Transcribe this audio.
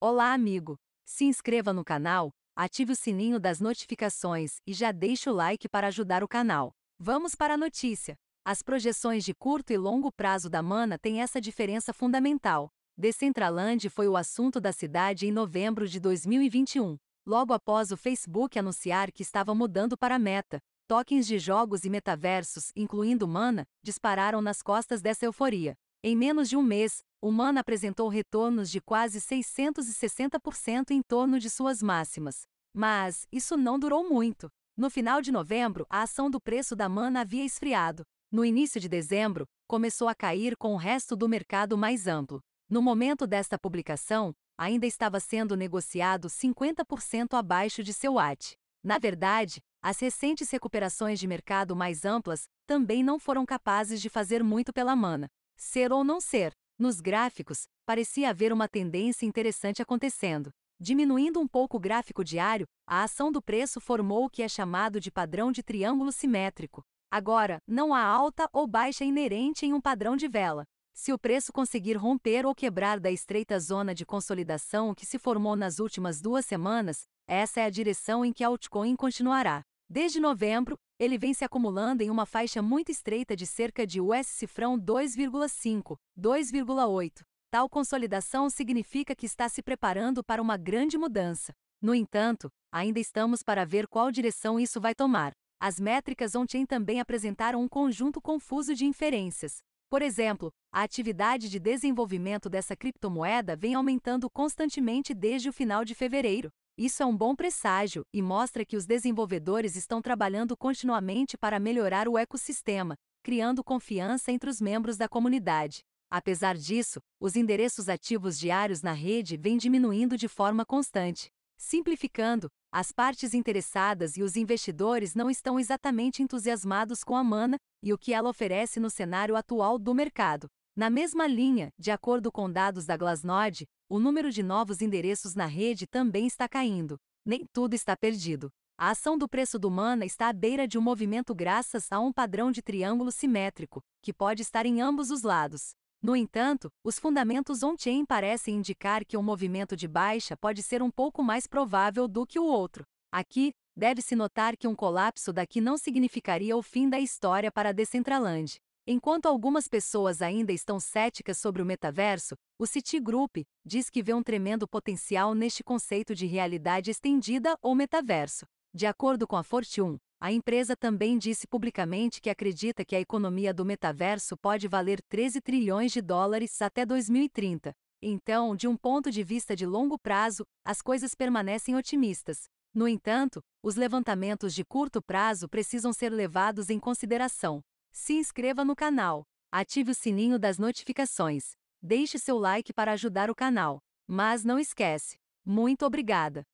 Olá, amigo! Se inscreva no canal, ative o sininho das notificações e já deixe o like para ajudar o canal. Vamos para a notícia! As projeções de curto e longo prazo da Mana têm essa diferença fundamental. Decentraland foi o assunto da cidade em novembro de 2021, logo após o Facebook anunciar que estava mudando para Meta. Tokens de jogos e metaversos, incluindo Mana, dispararam nas costas dessa euforia. Em menos de um mês, Humana apresentou retornos de quase 660% em torno de suas máximas. Mas isso não durou muito. No final de novembro, a ação do preço da Mana havia esfriado. No início de dezembro, começou a cair com o resto do mercado mais amplo. No momento desta publicação, ainda estava sendo negociado 50% abaixo de seu AT. Na verdade, as recentes recuperações de mercado mais amplas também não foram capazes de fazer muito pela mana ser ou não ser. Nos gráficos, parecia haver uma tendência interessante acontecendo. Diminuindo um pouco o gráfico diário, a ação do preço formou o que é chamado de padrão de triângulo simétrico. Agora, não há alta ou baixa inerente em um padrão de vela. Se o preço conseguir romper ou quebrar da estreita zona de consolidação que se formou nas últimas duas semanas, essa é a direção em que a altcoin continuará. Desde novembro, ele vem se acumulando em uma faixa muito estreita de cerca de US cifrão 2,5, 2,8. Tal consolidação significa que está se preparando para uma grande mudança. No entanto, ainda estamos para ver qual direção isso vai tomar. As métricas ontem também apresentaram um conjunto confuso de inferências. Por exemplo, a atividade de desenvolvimento dessa criptomoeda vem aumentando constantemente desde o final de fevereiro, isso é um bom presságio e mostra que os desenvolvedores estão trabalhando continuamente para melhorar o ecossistema, criando confiança entre os membros da comunidade. Apesar disso, os endereços ativos diários na rede vêm diminuindo de forma constante. Simplificando, as partes interessadas e os investidores não estão exatamente entusiasmados com a Mana e o que ela oferece no cenário atual do mercado. Na mesma linha, de acordo com dados da Glassnode, o número de novos endereços na rede também está caindo. Nem tudo está perdido. A ação do preço do mana está à beira de um movimento graças a um padrão de triângulo simétrico, que pode estar em ambos os lados. No entanto, os fundamentos on-chain parecem indicar que um movimento de baixa pode ser um pouco mais provável do que o outro. Aqui, deve-se notar que um colapso daqui não significaria o fim da história para a Decentraland. Enquanto algumas pessoas ainda estão céticas sobre o metaverso, o Citigroup diz que vê um tremendo potencial neste conceito de realidade estendida ou metaverso. De acordo com a Fortune, a empresa também disse publicamente que acredita que a economia do metaverso pode valer 13 trilhões de dólares até 2030. Então, de um ponto de vista de longo prazo, as coisas permanecem otimistas. No entanto, os levantamentos de curto prazo precisam ser levados em consideração. Se inscreva no canal, ative o sininho das notificações, deixe seu like para ajudar o canal. Mas não esquece. Muito obrigada!